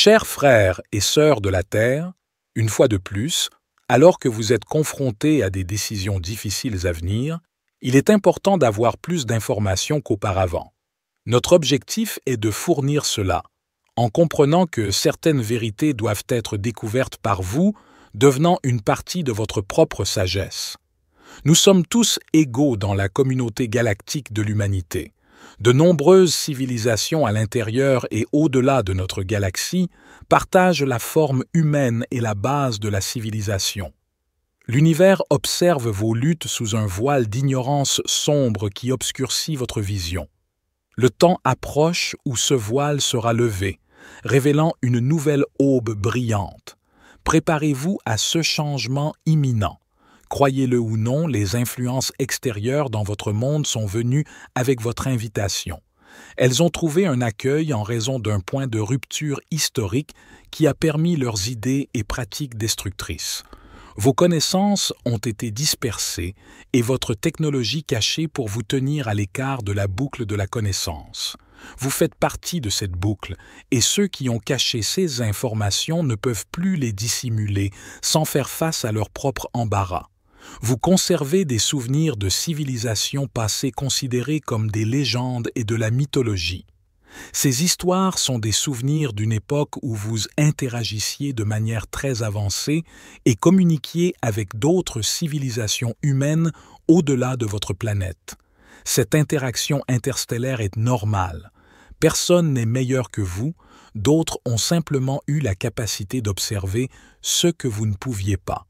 Chers frères et sœurs de la Terre, une fois de plus, alors que vous êtes confrontés à des décisions difficiles à venir, il est important d'avoir plus d'informations qu'auparavant. Notre objectif est de fournir cela, en comprenant que certaines vérités doivent être découvertes par vous, devenant une partie de votre propre sagesse. Nous sommes tous égaux dans la communauté galactique de l'humanité. De nombreuses civilisations à l'intérieur et au-delà de notre galaxie partagent la forme humaine et la base de la civilisation. L'univers observe vos luttes sous un voile d'ignorance sombre qui obscurcit votre vision. Le temps approche où ce voile sera levé, révélant une nouvelle aube brillante. Préparez-vous à ce changement imminent. Croyez-le ou non, les influences extérieures dans votre monde sont venues avec votre invitation. Elles ont trouvé un accueil en raison d'un point de rupture historique qui a permis leurs idées et pratiques destructrices. Vos connaissances ont été dispersées et votre technologie cachée pour vous tenir à l'écart de la boucle de la connaissance. Vous faites partie de cette boucle, et ceux qui ont caché ces informations ne peuvent plus les dissimuler sans faire face à leur propre embarras vous conservez des souvenirs de civilisations passées considérées comme des légendes et de la mythologie. Ces histoires sont des souvenirs d'une époque où vous interagissiez de manière très avancée et communiquiez avec d'autres civilisations humaines au-delà de votre planète. Cette interaction interstellaire est normale. Personne n'est meilleur que vous, d'autres ont simplement eu la capacité d'observer ce que vous ne pouviez pas.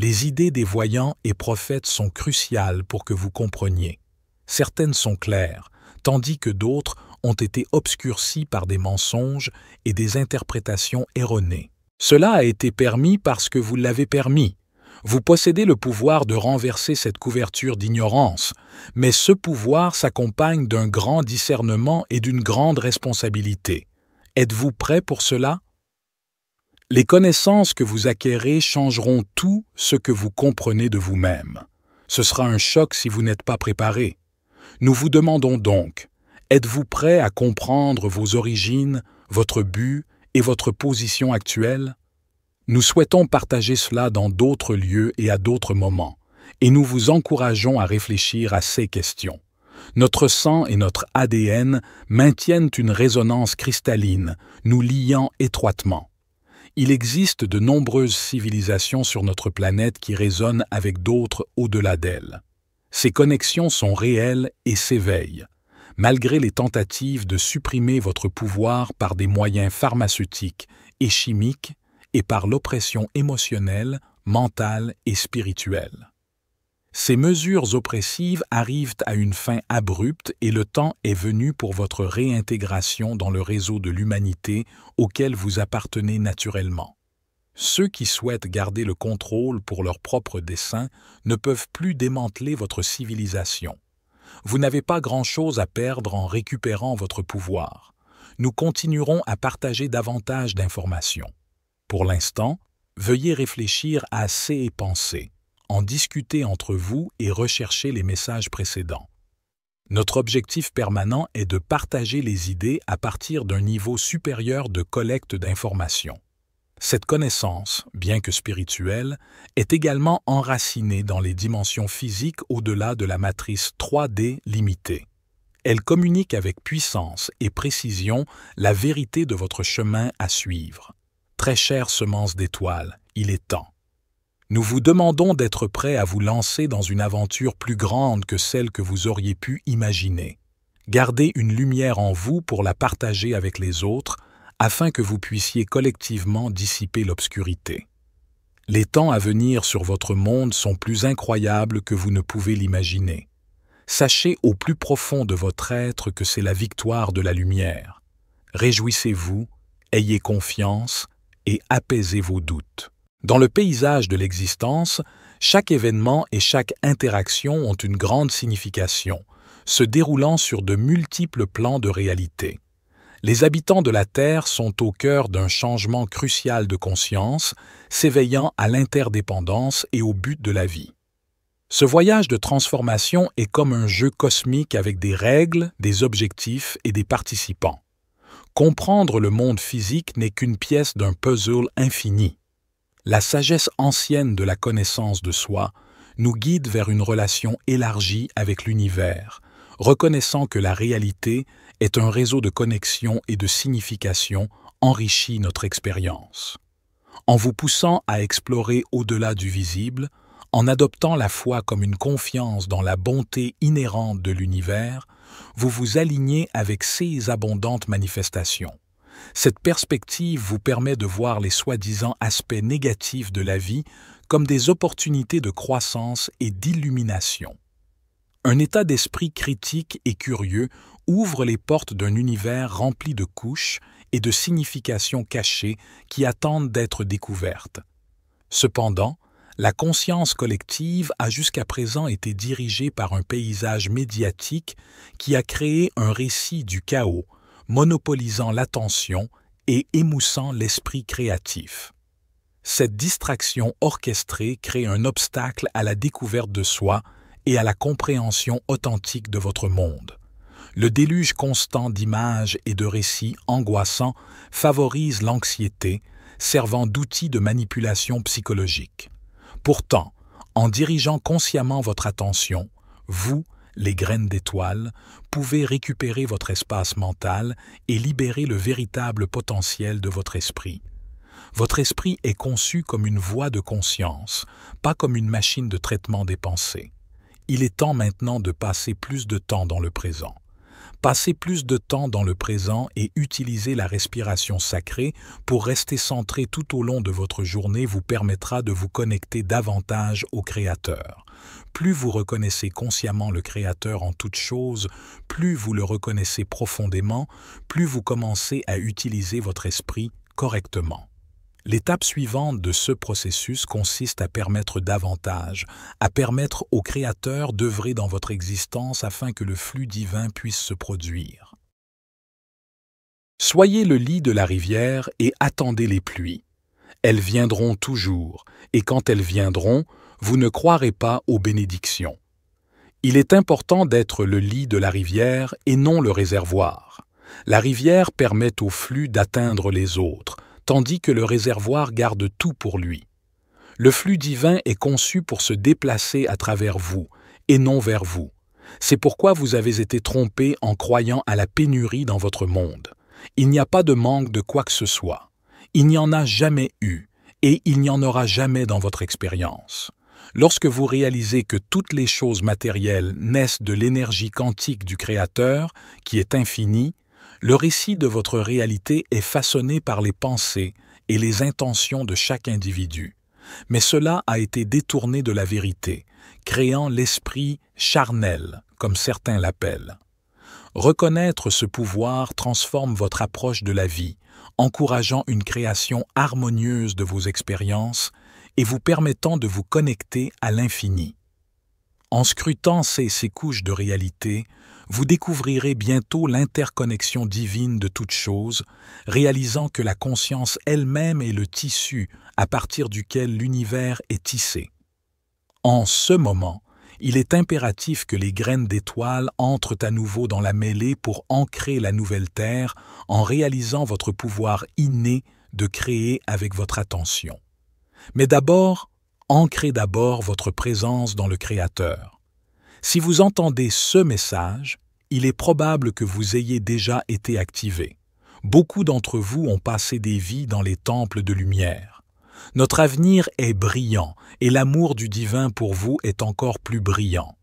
Les idées des voyants et prophètes sont cruciales pour que vous compreniez. Certaines sont claires, tandis que d'autres ont été obscurcies par des mensonges et des interprétations erronées. Cela a été permis parce que vous l'avez permis. Vous possédez le pouvoir de renverser cette couverture d'ignorance, mais ce pouvoir s'accompagne d'un grand discernement et d'une grande responsabilité. Êtes-vous prêt pour cela les connaissances que vous acquérez changeront tout ce que vous comprenez de vous-même. Ce sera un choc si vous n'êtes pas préparé. Nous vous demandons donc, êtes-vous prêt à comprendre vos origines, votre but et votre position actuelle Nous souhaitons partager cela dans d'autres lieux et à d'autres moments, et nous vous encourageons à réfléchir à ces questions. Notre sang et notre ADN maintiennent une résonance cristalline, nous liant étroitement il existe de nombreuses civilisations sur notre planète qui résonnent avec d'autres au-delà d'elle. Ces connexions sont réelles et s'éveillent, malgré les tentatives de supprimer votre pouvoir par des moyens pharmaceutiques et chimiques et par l'oppression émotionnelle, mentale et spirituelle. Ces mesures oppressives arrivent à une fin abrupte et le temps est venu pour votre réintégration dans le réseau de l'humanité auquel vous appartenez naturellement. Ceux qui souhaitent garder le contrôle pour leur propre dessein ne peuvent plus démanteler votre civilisation. Vous n'avez pas grand-chose à perdre en récupérant votre pouvoir. Nous continuerons à partager davantage d'informations. Pour l'instant, veuillez réfléchir à et penser en discuter entre vous et rechercher les messages précédents. Notre objectif permanent est de partager les idées à partir d'un niveau supérieur de collecte d'informations. Cette connaissance, bien que spirituelle, est également enracinée dans les dimensions physiques au-delà de la matrice 3D limitée. Elle communique avec puissance et précision la vérité de votre chemin à suivre. Très chère semence d'étoiles, il est temps nous vous demandons d'être prêts à vous lancer dans une aventure plus grande que celle que vous auriez pu imaginer. Gardez une lumière en vous pour la partager avec les autres, afin que vous puissiez collectivement dissiper l'obscurité. Les temps à venir sur votre monde sont plus incroyables que vous ne pouvez l'imaginer. Sachez au plus profond de votre être que c'est la victoire de la lumière. Réjouissez-vous, ayez confiance et apaisez vos doutes. Dans le paysage de l'existence, chaque événement et chaque interaction ont une grande signification, se déroulant sur de multiples plans de réalité. Les habitants de la Terre sont au cœur d'un changement crucial de conscience, s'éveillant à l'interdépendance et au but de la vie. Ce voyage de transformation est comme un jeu cosmique avec des règles, des objectifs et des participants. Comprendre le monde physique n'est qu'une pièce d'un puzzle infini. La sagesse ancienne de la connaissance de soi nous guide vers une relation élargie avec l'univers, reconnaissant que la réalité est un réseau de connexions et de significations enrichit notre expérience. En vous poussant à explorer au-delà du visible, en adoptant la foi comme une confiance dans la bonté inhérente de l'univers, vous vous alignez avec ces abondantes manifestations. Cette perspective vous permet de voir les soi-disant aspects négatifs de la vie comme des opportunités de croissance et d'illumination. Un état d'esprit critique et curieux ouvre les portes d'un univers rempli de couches et de significations cachées qui attendent d'être découvertes. Cependant, la conscience collective a jusqu'à présent été dirigée par un paysage médiatique qui a créé un récit du chaos, monopolisant l'attention et émoussant l'esprit créatif. Cette distraction orchestrée crée un obstacle à la découverte de soi et à la compréhension authentique de votre monde. Le déluge constant d'images et de récits angoissants favorise l'anxiété, servant d'outil de manipulation psychologique. Pourtant, en dirigeant consciemment votre attention, vous les graines d'étoiles, pouvez récupérer votre espace mental et libérer le véritable potentiel de votre esprit. Votre esprit est conçu comme une voie de conscience, pas comme une machine de traitement des pensées. Il est temps maintenant de passer plus de temps dans le présent. Passer plus de temps dans le présent et utiliser la respiration sacrée pour rester centré tout au long de votre journée vous permettra de vous connecter davantage au Créateur. Plus vous reconnaissez consciemment le Créateur en toutes choses, plus vous le reconnaissez profondément, plus vous commencez à utiliser votre esprit correctement. L'étape suivante de ce processus consiste à permettre davantage, à permettre au Créateur d'œuvrer dans votre existence afin que le flux divin puisse se produire. Soyez le lit de la rivière et attendez les pluies. Elles viendront toujours, et quand elles viendront, vous ne croirez pas aux bénédictions. Il est important d'être le lit de la rivière et non le réservoir. La rivière permet au flux d'atteindre les autres, tandis que le réservoir garde tout pour lui. Le flux divin est conçu pour se déplacer à travers vous, et non vers vous. C'est pourquoi vous avez été trompé en croyant à la pénurie dans votre monde. Il n'y a pas de manque de quoi que ce soit. Il n'y en a jamais eu, et il n'y en aura jamais dans votre expérience. Lorsque vous réalisez que toutes les choses matérielles naissent de l'énergie quantique du Créateur, qui est infini, le récit de votre réalité est façonné par les pensées et les intentions de chaque individu. Mais cela a été détourné de la vérité, créant l'esprit charnel, comme certains l'appellent. Reconnaître ce pouvoir transforme votre approche de la vie, encourageant une création harmonieuse de vos expériences et vous permettant de vous connecter à l'infini. En scrutant ces, ces couches de réalité, vous découvrirez bientôt l'interconnexion divine de toutes choses, réalisant que la conscience elle-même est le tissu à partir duquel l'univers est tissé. En ce moment, il est impératif que les graines d'étoiles entrent à nouveau dans la mêlée pour ancrer la nouvelle Terre en réalisant votre pouvoir inné de créer avec votre attention. Mais d'abord, ancrez d'abord votre présence dans le Créateur. Si vous entendez ce message, il est probable que vous ayez déjà été activé. Beaucoup d'entre vous ont passé des vies dans les temples de lumière. Notre avenir est brillant et l'amour du divin pour vous est encore plus brillant.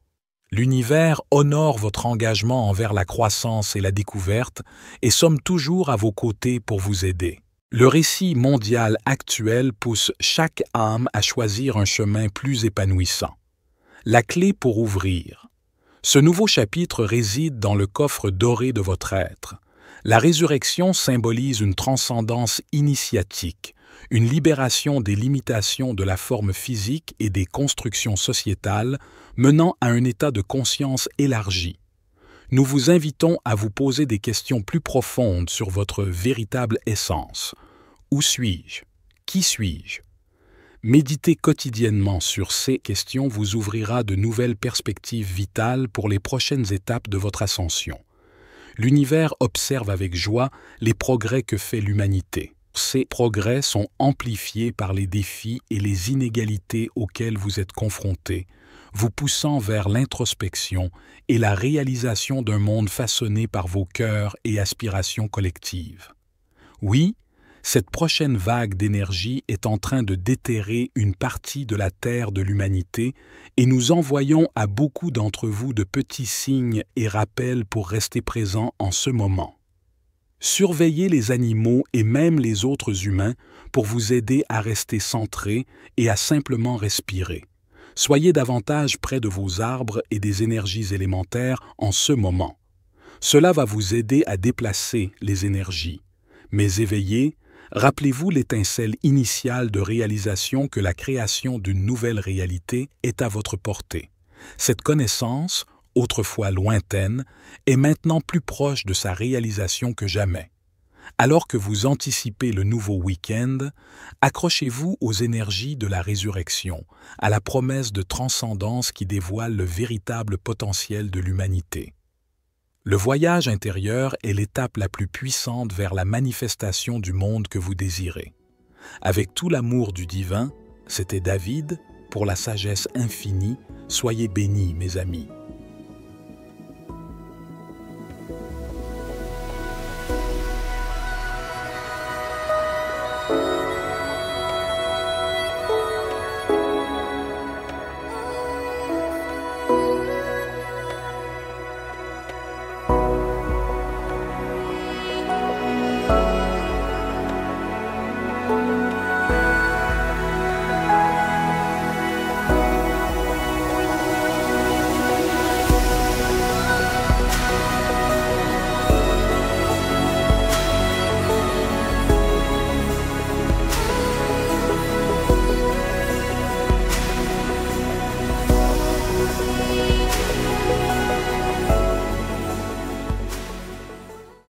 L'univers honore votre engagement envers la croissance et la découverte et sommes toujours à vos côtés pour vous aider. Le récit mondial actuel pousse chaque âme à choisir un chemin plus épanouissant. La clé pour ouvrir. Ce nouveau chapitre réside dans le coffre doré de votre être. La résurrection symbolise une transcendance initiatique, une libération des limitations de la forme physique et des constructions sociétales menant à un état de conscience élargi nous vous invitons à vous poser des questions plus profondes sur votre véritable essence, où suis-je Qui suis-je Méditer quotidiennement sur ces questions vous ouvrira de nouvelles perspectives vitales pour les prochaines étapes de votre ascension. L'univers observe avec joie les progrès que fait l'humanité. Ces progrès sont amplifiés par les défis et les inégalités auxquels vous êtes confrontés, vous poussant vers l'introspection et la réalisation d'un monde façonné par vos cœurs et aspirations collectives. Oui, cette prochaine vague d'énergie est en train de déterrer une partie de la Terre de l'humanité et nous envoyons à beaucoup d'entre vous de petits signes et rappels pour rester présents en ce moment. Surveillez les animaux et même les autres humains pour vous aider à rester centré et à simplement respirer. Soyez davantage près de vos arbres et des énergies élémentaires en ce moment. Cela va vous aider à déplacer les énergies. Mais éveillez, Rappelez-vous l'étincelle initiale de réalisation que la création d'une nouvelle réalité est à votre portée. Cette connaissance, autrefois lointaine, est maintenant plus proche de sa réalisation que jamais. Alors que vous anticipez le nouveau week-end, accrochez-vous aux énergies de la résurrection, à la promesse de transcendance qui dévoile le véritable potentiel de l'humanité. Le voyage intérieur est l'étape la plus puissante vers la manifestation du monde que vous désirez. Avec tout l'amour du divin, c'était David, pour la sagesse infinie, soyez bénis mes amis.